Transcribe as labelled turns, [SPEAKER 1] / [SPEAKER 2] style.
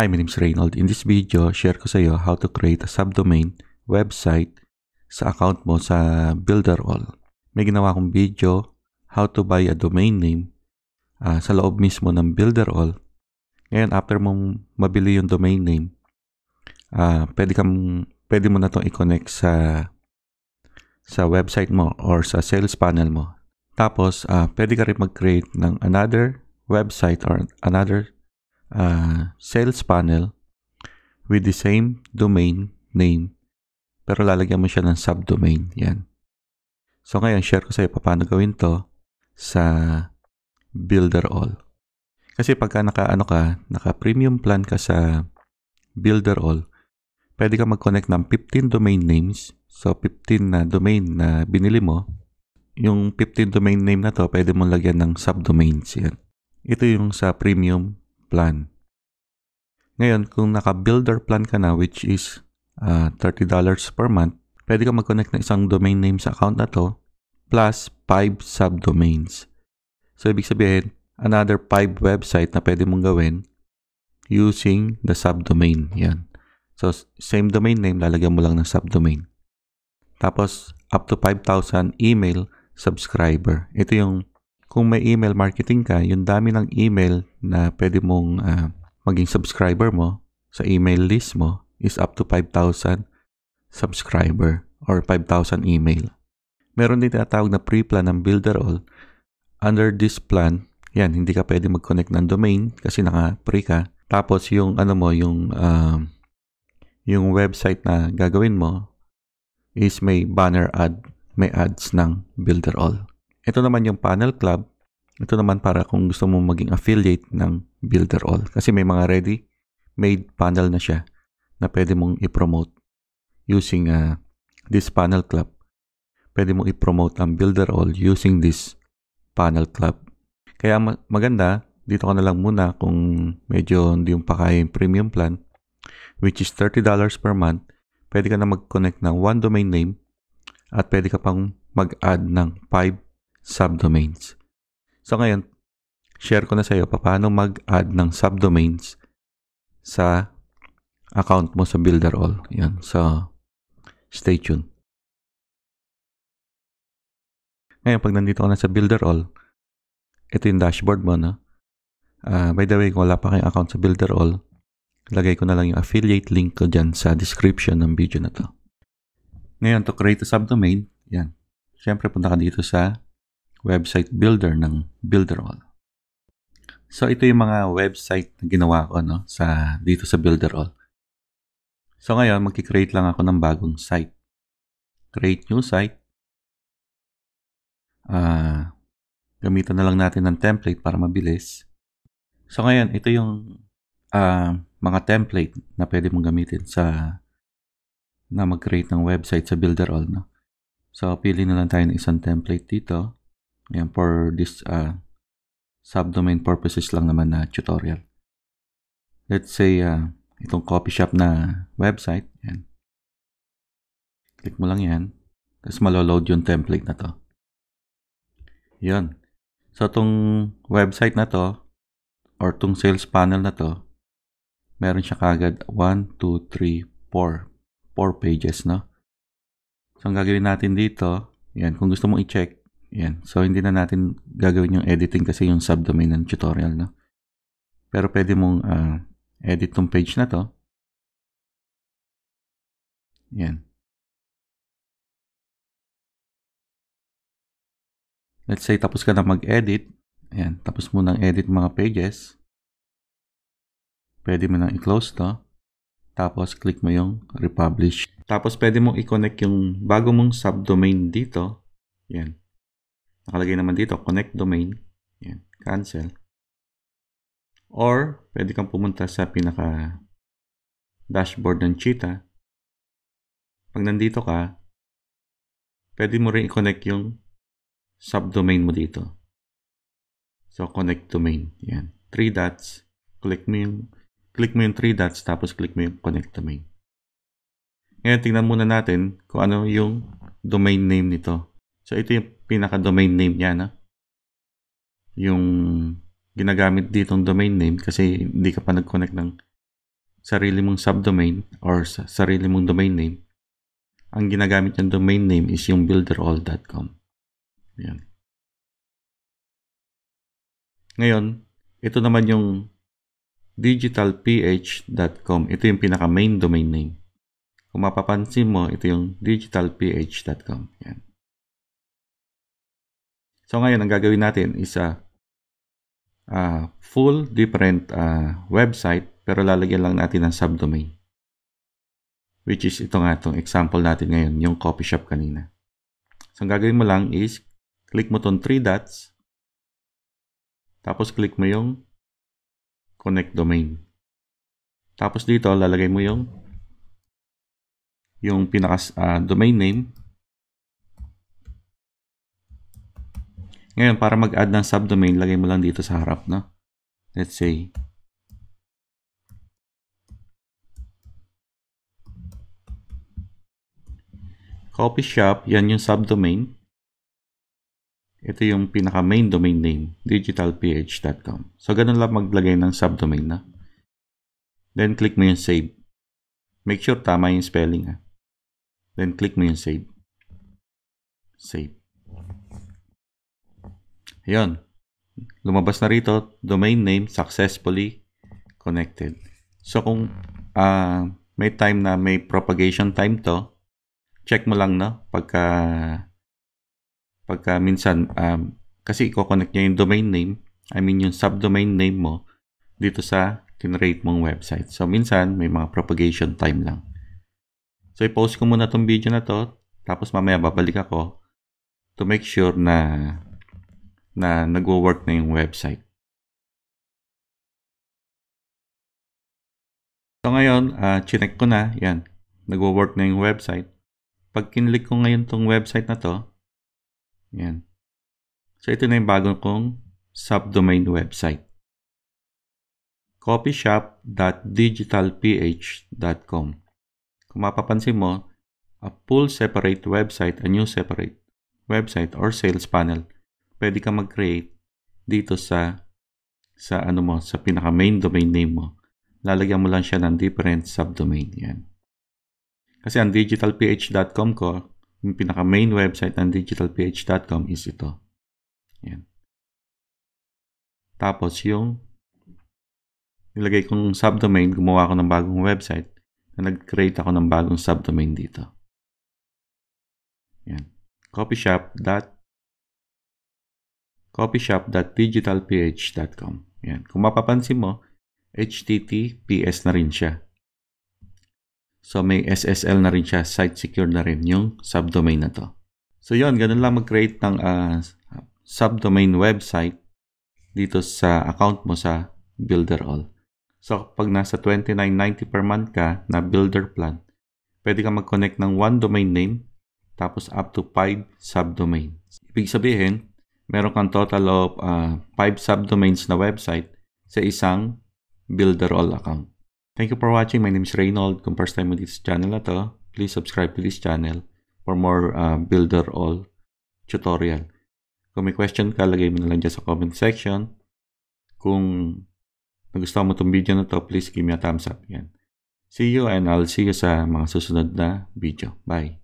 [SPEAKER 1] Hi, my name is Reynald. In this video, share ko sa iyo how to create a subdomain website sa account mo sa Builderall. May ginawa akong video, how to buy a domain name uh, sa loob mismo ng Builderall. Ngayon, after mong mabili yung domain name, uh, pwede, kang, pwede mo na itong i-connect sa, sa website mo or sa sales panel mo. Tapos, uh, pwede ka rin mag-create ng another website or another uh, sales panel with the same domain name pero lalagyan mo siya ng subdomain. Yan. So ngayon, share ko sa iyo paano gawin to sa Builder All. Kasi pagka naka, ano ka, naka premium plan ka sa Builder All, pwede ka mag-connect ng 15 domain names. So 15 na domain na binili mo. Yung 15 domain name na to, pwede mo lagyan ng subdomains. Yan. Ito yung sa premium plan. Ngayon, kung naka-builder plan ka na which is uh, ah, $30 per month, pwede ka mag-connect ng isang domain name sa account na to plus 5 subdomains. So, ibig sabihin, another 5 website na pwede mong gawin using the subdomain. Yan. So, same domain name, lalagyan mo lang ng subdomain. Tapos, up to 5,000 email subscriber. Ito yung kung may email marketing ka, yung dami ng email na pwede mong uh, maging subscriber mo sa email list mo is up to 5,000 subscriber or 5,000 email. Meron din tinatawag na pre-plan ng Builderall. Under this plan, yan, hindi ka pwede mag-connect ng domain kasi naka-pre ka. Tapos yung ano mo, yung uh, yung website na gagawin mo is may banner ad, may ads ng Builderall. Ito naman yung panel club. Ito naman para kung gusto mo maging affiliate ng Builder All. Kasi may mga ready made panel na siya na pwede mong i-promote using uh, this panel club. Pwede mong i-promote ang Builder All using this panel club. Kaya maganda, dito ka na lang muna kung medyo hindi yung pakaya yung premium plan which is $30 per month. Pwede ka na mag-connect ng one domain name at pwede ka pang mag-add ng 5 subdomains. So ngayon, share ko na sa iyo paano mag-add ng subdomains sa account mo sa Builderall. Yan. So, stay tuned. Ngayon, pag nandito ka na sa Builderall, ito yung dashboard mo, no? Uh, by the way, kung wala pa kayong account sa Builderall, lagay ko na lang yung affiliate link ko dyan sa description ng video na to. Ngayon, to create a subdomain, yan. Siyempre, punta ka dito sa website builder ng Builderall. So ito yung mga website na ginawa ko no sa dito sa Builderall. So ngayon magki-create lang ako ng bagong site. Create new site. Ah, uh, gamitan na lang natin ng template para mabilis. So ngayon ito yung uh, mga template na pwede mong gamitin sa na mag-create ng website sa Builderall no. So pili na lang tayo ng isang template dito. Ayan, for this uh, subdomain purposes lang naman na tutorial. Let's say, uh, itong coffee shop na website. Ayan. Click mo lang yan. Tapos malo-load yung template na to. Yan. So, itong website na to, or itong sales panel na to, meron siya kagad 1, 2, 3, 4. 4 pages, no? So, ang gagawin natin dito, yan, kung gusto mong i-check, yan. So, hindi na natin gagawin yung editing kasi yung subdomain ng tutorial, no? Pero pwede mong uh, edit tong page na to. Yan. Let's say tapos ka na mag-edit. Ayan, tapos mo nang edit mga pages. Pwede mo nang i-close to. Tapos click mo yung republish. Tapos pwede mong i-connect yung bago mong subdomain dito. Yan. Nakalagay naman dito, connect domain. Yan, cancel. Or, pwede kang pumunta sa pinaka dashboard ng Cheetah. Pag nandito ka, pwede mo rin i-connect yung subdomain mo dito. So, connect domain. Yan. Three dots. Click mo yung, click mo yung three dots, tapos click mo yung connect domain. Ngayon, tingnan muna natin kung ano yung domain name nito. So, ito yung pinaka-domain name niya, no? Yung ginagamit ditong domain name kasi hindi ka pa nag-connect ng sarili mong subdomain or sa sarili mong domain name. Ang ginagamit ng domain name is yung builderall.com. Yan. Ngayon, ito naman yung digitalph.com. Ito yung pinaka main domain name. Kung mapapansin mo, ito yung digitalph.com. Yan. So ngayon, ang gagawin natin is a uh, ah, full different uh, website pero lalagyan lang natin ng subdomain. Which is ito nga, itong example natin ngayon, yung copy shop kanina. So ang gagawin mo lang is click mo tong three dots tapos click mo yung connect domain. Tapos dito, lalagay mo yung yung pinaka uh, domain name Ngayon, para mag-add ng subdomain, lagay mo lang dito sa harap, no? Let's say, copy shop, yan yung subdomain. Ito yung pinaka main domain name, digitalph.com. So, ganun lang maglagay ng subdomain na. Then, click mo yung save. Make sure tama yung spelling ha. Then, click mo yung save. Save. Yun. Lumabas na rito, domain name successfully connected. So kung uh, may time na may propagation time to, check mo lang no pagka pagka minsan um, kasi i-connect niya yung domain name, I mean yung subdomain name mo dito sa kinrate mong website. So minsan may mga propagation time lang. So i-post ko muna tong video na to tapos mamaya babalik ako to make sure na na nagwo-work na yung website. So ngayon, uh, chinek ko na, yan, nagwo-work na yung website. Pag kinlik ko ngayon tong website na to, yan. So ito na yung bago kong subdomain website. copyshop.digitalph.com Kung mapapansin mo, a full separate website, a new separate website or sales panel pwede ka mag-create dito sa sa ano mo, sa pinaka main domain name mo. Lalagyan mo lang siya ng different subdomain. Yan. Kasi ang digitalph.com ko, yung pinaka main website ng digitalph.com is ito. Yan. Tapos yung nilagay kong subdomain, gumawa ako ng bagong website na nag-create ako ng bagong subdomain dito. Yan. copyshop.com copyshop.digitalph.com. Yan. Kung mapapansin mo, HTTPS na rin siya. So may SSL na rin siya, site secure na rin yung subdomain na to. So yon ganun lang mag-create ng uh, subdomain website dito sa account mo sa BuilderAll. So pag nasa 29.90 per month ka na builder plan, pwede ka mag-connect ng one domain name tapos up to 5 subdomains. Ibig sabihin, meron kang total of uh, ah, 5 subdomains na website sa isang Builderall account. Thank you for watching. My name is Reynold. Kung first time mo dito sa channel na to, please subscribe to this channel for more uh, ah, Builderall tutorial. Kung may question ka, lagay mo na lang dyan sa comment section. Kung nagustuhan mo itong video na to, please give me a thumbs up. Yan. See you and I'll see you sa mga susunod na video. Bye!